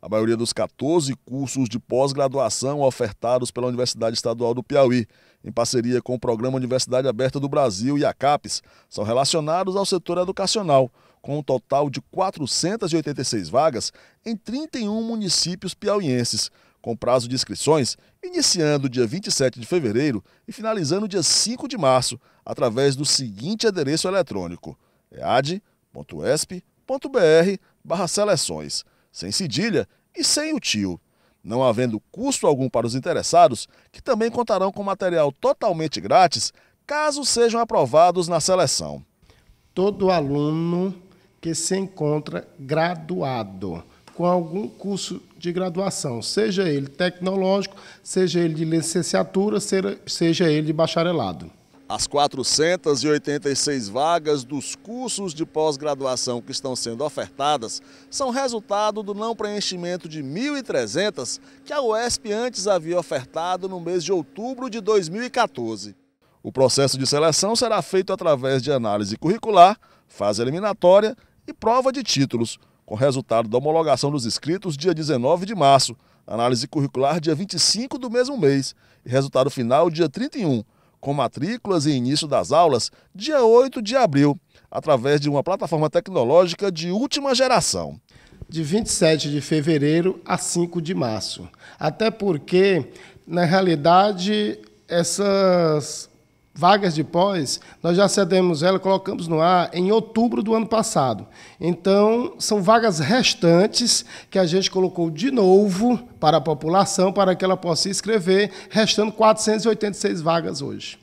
a maioria dos 14 cursos de pós-graduação ofertados pela Universidade Estadual do Piauí, em parceria com o Programa Universidade Aberta do Brasil e a CAPES, são relacionados ao setor educacional, com um total de 486 vagas em 31 municípios piauienses, com prazo de inscrições iniciando dia 27 de fevereiro e finalizando dia 5 de março, através do seguinte endereço eletrônico: ead.esp.br/seleções sem cedilha e sem o tio, não havendo custo algum para os interessados, que também contarão com material totalmente grátis caso sejam aprovados na seleção. Todo aluno que se encontra graduado com algum curso de graduação, seja ele tecnológico, seja ele de licenciatura, seja ele de bacharelado as 486 vagas dos cursos de pós-graduação que estão sendo ofertadas são resultado do não preenchimento de 1.300 que a UESP antes havia ofertado no mês de outubro de 2014. O processo de seleção será feito através de análise curricular, fase eliminatória e prova de títulos, com resultado da homologação dos inscritos dia 19 de março, análise curricular dia 25 do mesmo mês e resultado final dia 31 com matrículas e início das aulas dia 8 de abril, através de uma plataforma tecnológica de última geração. De 27 de fevereiro a 5 de março. Até porque, na realidade, essas vagas de pós, nós já cedemos ela, colocamos no ar em outubro do ano passado. Então, são vagas restantes que a gente colocou de novo para a população, para que ela possa se inscrever, restando 486 vagas hoje.